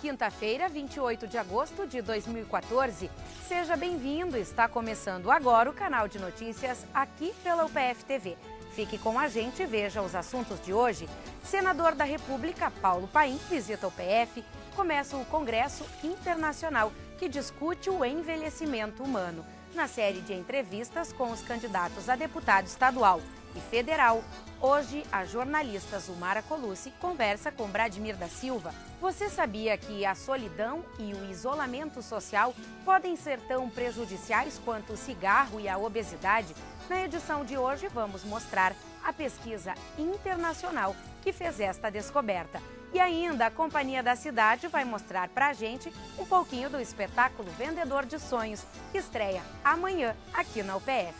Quinta-feira, 28 de agosto de 2014. Seja bem-vindo, está começando agora o canal de notícias aqui pela UPF TV. Fique com a gente e veja os assuntos de hoje. Senador da República Paulo Paim visita o PF. Começa o Congresso Internacional que discute o envelhecimento humano na série de entrevistas com os candidatos a deputado estadual e federal. Hoje, a jornalista Zumara Colucci conversa com Bradimir da Silva. Você sabia que a solidão e o isolamento social podem ser tão prejudiciais quanto o cigarro e a obesidade? Na edição de hoje, vamos mostrar a pesquisa internacional que fez esta descoberta. E ainda a Companhia da Cidade vai mostrar pra gente um pouquinho do espetáculo Vendedor de Sonhos, que estreia amanhã aqui na UPF.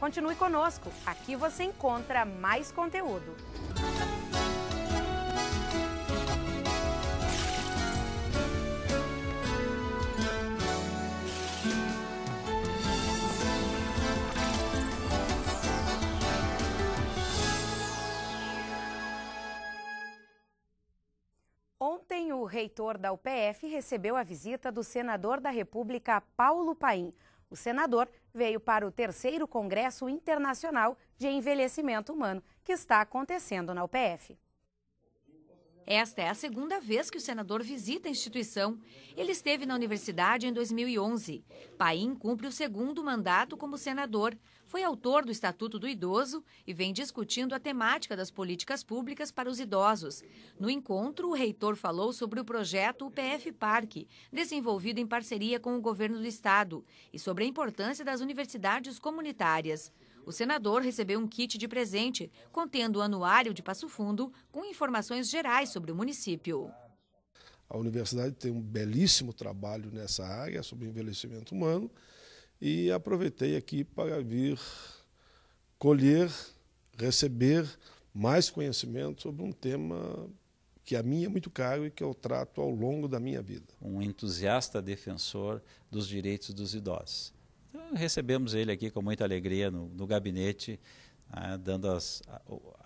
Continue conosco, aqui você encontra mais conteúdo. reitor da UPF recebeu a visita do senador da República, Paulo Paim. O senador veio para o terceiro Congresso Internacional de Envelhecimento Humano, que está acontecendo na UPF. Esta é a segunda vez que o senador visita a instituição. Ele esteve na universidade em 2011. Paim cumpre o segundo mandato como senador. Foi autor do Estatuto do Idoso e vem discutindo a temática das políticas públicas para os idosos. No encontro, o reitor falou sobre o projeto UPF Parque, desenvolvido em parceria com o governo do estado, e sobre a importância das universidades comunitárias. O senador recebeu um kit de presente, contendo o anuário de Passo Fundo, com informações gerais sobre o município. A universidade tem um belíssimo trabalho nessa área sobre envelhecimento humano e aproveitei aqui para vir colher, receber mais conhecimento sobre um tema que a mim é muito caro e que eu trato ao longo da minha vida. Um entusiasta defensor dos direitos dos idosos. Então, recebemos ele aqui com muita alegria no, no gabinete, né, dando as,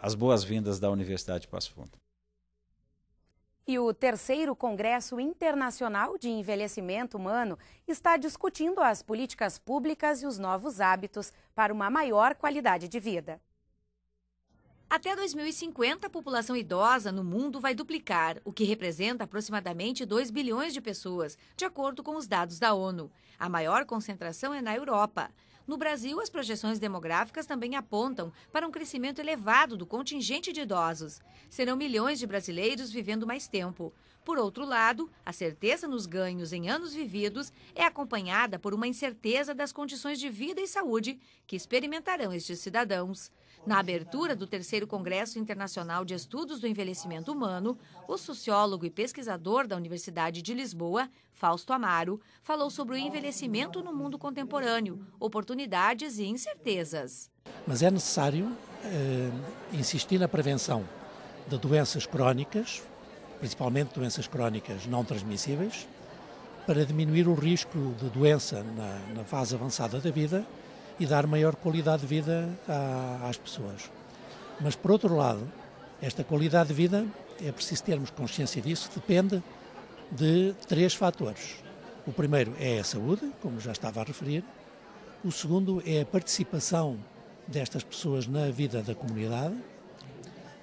as boas-vindas da Universidade de Passo Fundo. E o terceiro Congresso Internacional de Envelhecimento Humano está discutindo as políticas públicas e os novos hábitos para uma maior qualidade de vida. Até 2050, a população idosa no mundo vai duplicar, o que representa aproximadamente 2 bilhões de pessoas, de acordo com os dados da ONU. A maior concentração é na Europa. No Brasil, as projeções demográficas também apontam para um crescimento elevado do contingente de idosos. Serão milhões de brasileiros vivendo mais tempo. Por outro lado, a certeza nos ganhos em anos vividos é acompanhada por uma incerteza das condições de vida e saúde que experimentarão estes cidadãos. Na abertura do terceiro Congresso Internacional de Estudos do Envelhecimento Humano, o sociólogo e pesquisador da Universidade de Lisboa, Fausto Amaro, falou sobre o envelhecimento no mundo contemporâneo, oportunidades e incertezas. Mas é necessário eh, insistir na prevenção de doenças crónicas, principalmente doenças crónicas não transmissíveis, para diminuir o risco de doença na, na fase avançada da vida e dar maior qualidade de vida a, às pessoas. Mas, por outro lado, esta qualidade de vida, é preciso termos consciência disso, depende de três fatores. O primeiro é a saúde, como já estava a referir. O segundo é a participação destas pessoas na vida da comunidade.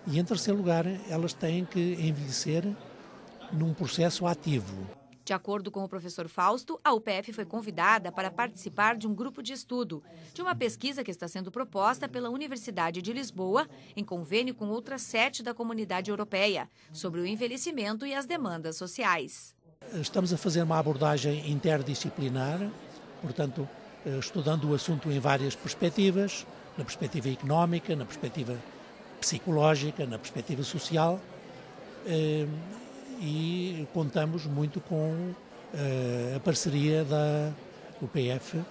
E, em terceiro lugar, elas têm que envelhecer num processo ativo. De acordo com o professor Fausto, a UPF foi convidada para participar de um grupo de estudo, de uma pesquisa que está sendo proposta pela Universidade de Lisboa, em convênio com outras sete da comunidade europeia, sobre o envelhecimento e as demandas sociais. Estamos a fazer uma abordagem interdisciplinar, portanto, eh, estudando o assunto em várias perspectivas, na perspectiva económica, na perspectiva psicológica, na perspectiva social, eh, e contamos muito com eh, a parceria da UPF.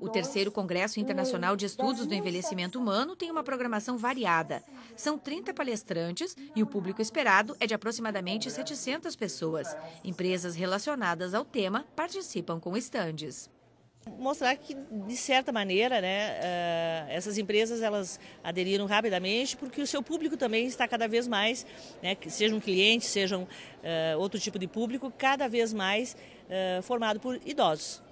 O terceiro Congresso Internacional de Estudos do Envelhecimento Humano tem uma programação variada. São 30 palestrantes e o público esperado é de aproximadamente 700 pessoas. Empresas relacionadas ao tema participam com estandes mostrar que de certa maneira né, eh, essas empresas elas aderiram rapidamente porque o seu público também está cada vez mais né, que sejam clientes sejam uh, outro tipo de público cada vez mais uh, formado por idosos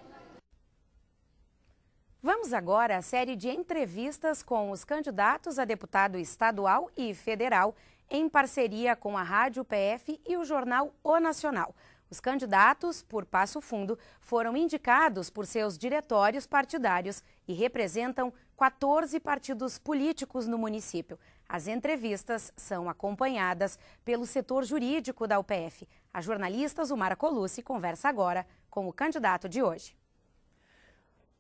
Vamos agora à série de entrevistas com os candidatos a deputado estadual e federal em parceria com a Rádio PF e o jornal O Nacional. Os candidatos, por Passo Fundo, foram indicados por seus diretórios partidários e representam 14 partidos políticos no município. As entrevistas são acompanhadas pelo setor jurídico da UPF. A jornalista Zumara Colucci conversa agora com o candidato de hoje.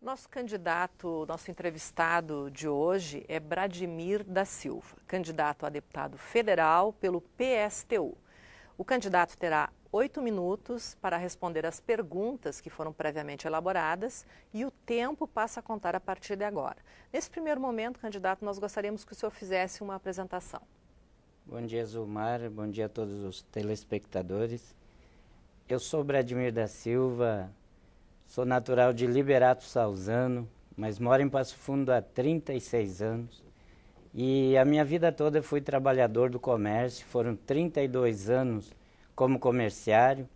Nosso candidato, nosso entrevistado de hoje é Bradimir da Silva, candidato a deputado federal pelo PSTU. O candidato terá oito minutos para responder as perguntas que foram previamente elaboradas e o tempo passa a contar a partir de agora. Nesse primeiro momento, candidato, nós gostaríamos que o senhor fizesse uma apresentação. Bom dia, Zulmar. Bom dia a todos os telespectadores. Eu sou Bradimir da Silva, sou natural de Liberato Salzano, mas moro em Passo Fundo há 36 anos. E a minha vida toda fui trabalhador do comércio, foram 32 anos como comerciário.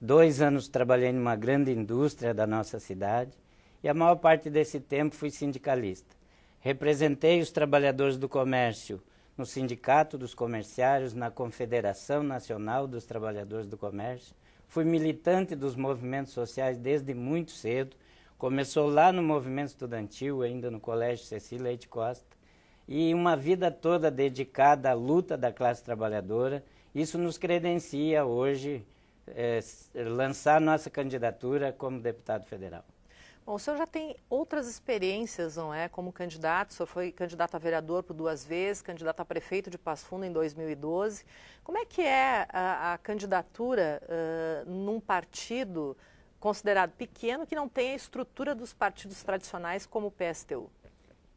Dois anos trabalhei numa grande indústria da nossa cidade e a maior parte desse tempo fui sindicalista. Representei os trabalhadores do comércio no Sindicato dos Comerciários, na Confederação Nacional dos Trabalhadores do Comércio. Fui militante dos movimentos sociais desde muito cedo. Começou lá no movimento estudantil, ainda no Colégio Cecília Leite Costa e uma vida toda dedicada à luta da classe trabalhadora. Isso nos credencia hoje é, lançar nossa candidatura como deputado federal. Bom, o senhor já tem outras experiências, não é? Como candidato, o senhor foi candidato a vereador por duas vezes, candidato a prefeito de Passo Fundo em 2012. Como é que é a, a candidatura uh, num partido considerado pequeno que não tem a estrutura dos partidos tradicionais como o PSTU?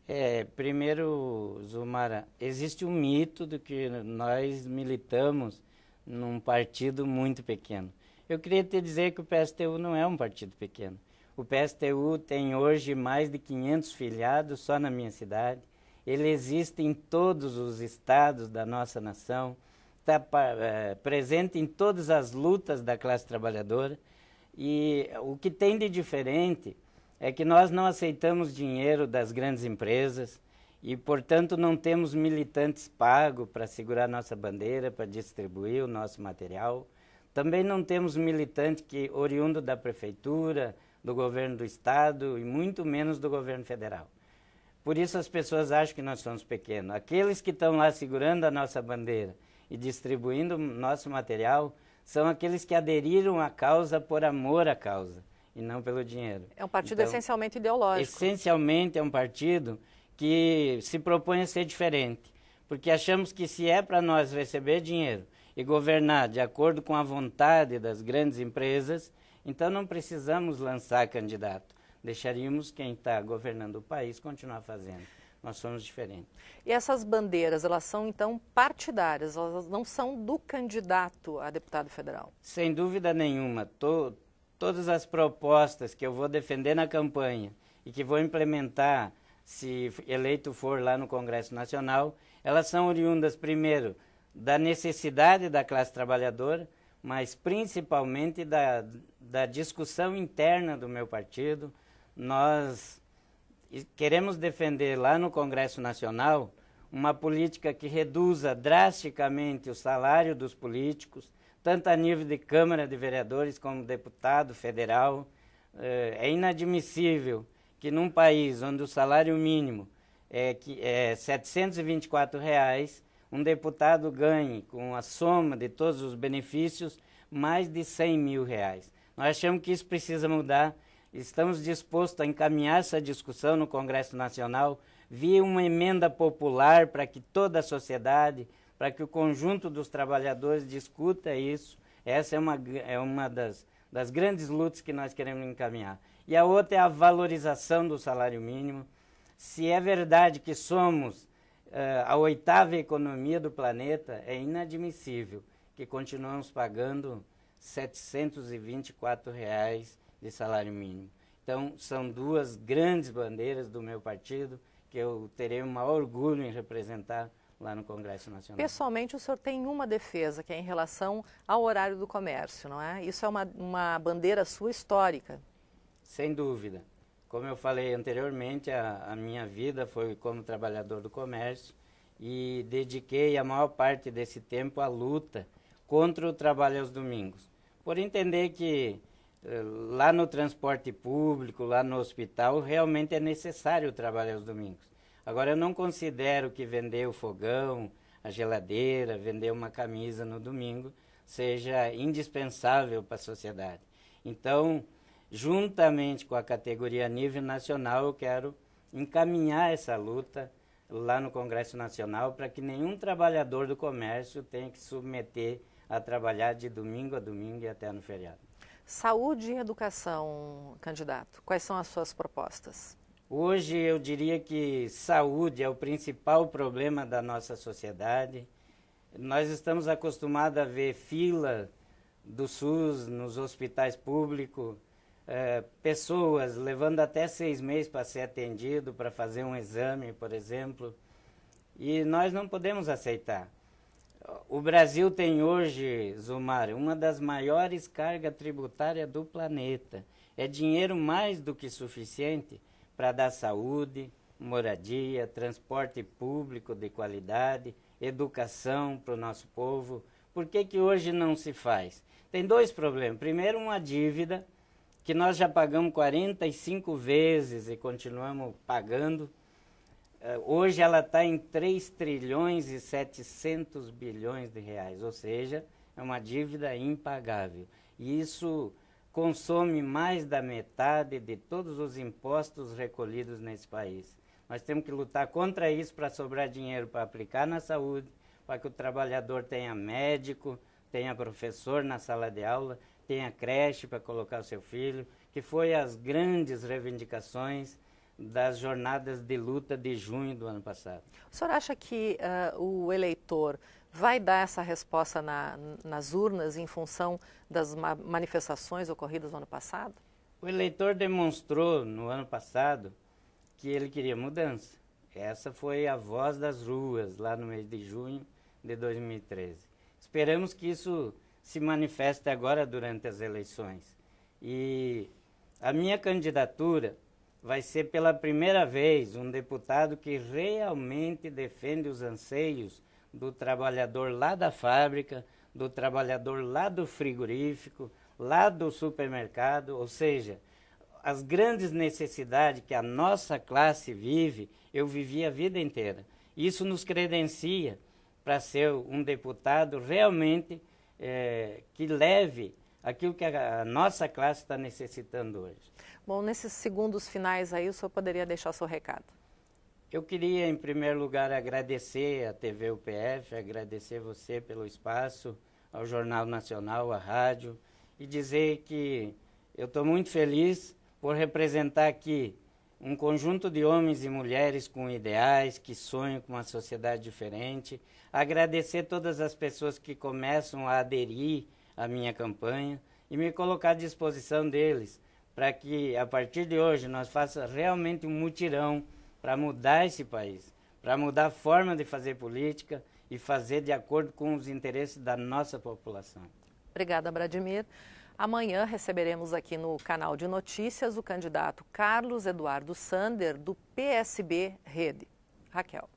É, primeiro, Zumara, existe um mito de que nós militamos num partido muito pequeno. Eu queria te dizer que o PSTU não é um partido pequeno. O PSTU tem hoje mais de 500 filiados só na minha cidade. Ele existe em todos os estados da nossa nação, está é, presente em todas as lutas da classe trabalhadora. E o que tem de diferente é que nós não aceitamos dinheiro das grandes empresas e, portanto, não temos militantes pagos para segurar nossa bandeira, para distribuir o nosso material. Também não temos militante que oriundo da prefeitura, do governo do estado e muito menos do governo federal. Por isso as pessoas acham que nós somos pequenos. Aqueles que estão lá segurando a nossa bandeira e distribuindo nosso material são aqueles que aderiram à causa por amor à causa e não pelo dinheiro. É um partido então, essencialmente ideológico. Essencialmente é um partido que se propõe a ser diferente, porque achamos que se é para nós receber dinheiro e governar de acordo com a vontade das grandes empresas, então não precisamos lançar candidato. Deixaríamos quem está governando o país continuar fazendo. Nós somos diferentes. E essas bandeiras, elas são então partidárias, elas não são do candidato a deputado federal? Sem dúvida nenhuma. To todas as propostas que eu vou defender na campanha e que vou implementar se eleito for lá no Congresso Nacional, elas são oriundas, primeiro, da necessidade da classe trabalhadora, mas principalmente da, da discussão interna do meu partido. Nós queremos defender lá no Congresso Nacional uma política que reduza drasticamente o salário dos políticos, tanto a nível de Câmara de Vereadores como deputado federal. Eh, é inadmissível que num país onde o salário mínimo é, é R$ 724, reais, um deputado ganhe, com a soma de todos os benefícios, mais de 100 mil reais. Nós achamos que isso precisa mudar. Estamos dispostos a encaminhar essa discussão no Congresso Nacional via uma emenda popular para que toda a sociedade, para que o conjunto dos trabalhadores discuta isso. Essa é uma, é uma das, das grandes lutas que nós queremos encaminhar. E a outra é a valorização do salário mínimo. Se é verdade que somos uh, a oitava economia do planeta, é inadmissível que continuamos pagando R$ 724 reais de salário mínimo. Então, são duas grandes bandeiras do meu partido que eu terei o maior orgulho em representar lá no Congresso Nacional. Pessoalmente, o senhor tem uma defesa, que é em relação ao horário do comércio, não é? Isso é uma, uma bandeira sua histórica. Sem dúvida. Como eu falei anteriormente, a, a minha vida foi como trabalhador do comércio e dediquei a maior parte desse tempo à luta contra o trabalho aos domingos. Por entender que eh, lá no transporte público, lá no hospital, realmente é necessário o trabalho aos domingos. Agora, eu não considero que vender o fogão, a geladeira, vender uma camisa no domingo seja indispensável para a sociedade. Então, juntamente com a categoria a nível nacional, eu quero encaminhar essa luta lá no Congresso Nacional para que nenhum trabalhador do comércio tenha que submeter a trabalhar de domingo a domingo e até no feriado. Saúde e educação, candidato, quais são as suas propostas? Hoje eu diria que saúde é o principal problema da nossa sociedade. Nós estamos acostumados a ver fila do SUS nos hospitais públicos, é, pessoas levando até seis meses para ser atendido, para fazer um exame, por exemplo. E nós não podemos aceitar. O Brasil tem hoje, Zumar, uma das maiores cargas tributárias do planeta. É dinheiro mais do que suficiente para dar saúde, moradia, transporte público de qualidade, educação para o nosso povo. Por que, que hoje não se faz? Tem dois problemas. Primeiro, uma dívida que nós já pagamos 45 vezes e continuamos pagando. Eh, hoje ela está em 3 trilhões e 700 bilhões de reais, ou seja, é uma dívida impagável. E isso consome mais da metade de todos os impostos recolhidos nesse país. Nós temos que lutar contra isso para sobrar dinheiro para aplicar na saúde, para que o trabalhador tenha médico, tenha professor na sala de aula, tenha creche para colocar o seu filho, que foi as grandes reivindicações das jornadas de luta de junho do ano passado. O senhor acha que uh, o eleitor vai dar essa resposta na, nas urnas em função das ma manifestações ocorridas no ano passado? O eleitor demonstrou no ano passado que ele queria mudança. Essa foi a voz das ruas lá no mês de junho de 2013. Esperamos que isso se manifeste agora durante as eleições. E a minha candidatura vai ser pela primeira vez um deputado que realmente defende os anseios do trabalhador lá da fábrica, do trabalhador lá do frigorífico, lá do supermercado, ou seja, as grandes necessidades que a nossa classe vive, eu vivi a vida inteira. Isso nos credencia para ser um deputado realmente é, que leve aquilo que a nossa classe está necessitando hoje. Bom, nesses segundos finais aí, o senhor poderia deixar seu recado. Eu queria, em primeiro lugar, agradecer à TV UPF, agradecer você pelo espaço, ao Jornal Nacional, à rádio, e dizer que eu estou muito feliz por representar aqui um conjunto de homens e mulheres com ideais, que sonham com uma sociedade diferente. Agradecer todas as pessoas que começam a aderir a minha campanha e me colocar à disposição deles para que a partir de hoje nós façamos realmente um mutirão para mudar esse país, para mudar a forma de fazer política e fazer de acordo com os interesses da nossa população. Obrigada, Bradimir. Amanhã receberemos aqui no canal de notícias o candidato Carlos Eduardo Sander, do PSB Rede. Raquel.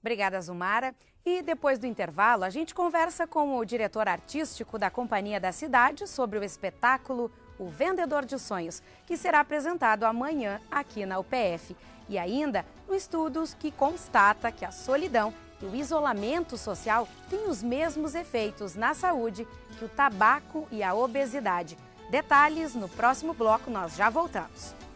Obrigada, Zumara. E depois do intervalo, a gente conversa com o diretor artístico da Companhia da Cidade sobre o espetáculo O Vendedor de Sonhos, que será apresentado amanhã aqui na UPF. E ainda um estudo que constata que a solidão e o isolamento social têm os mesmos efeitos na saúde que o tabaco e a obesidade. Detalhes no próximo bloco, nós já voltamos.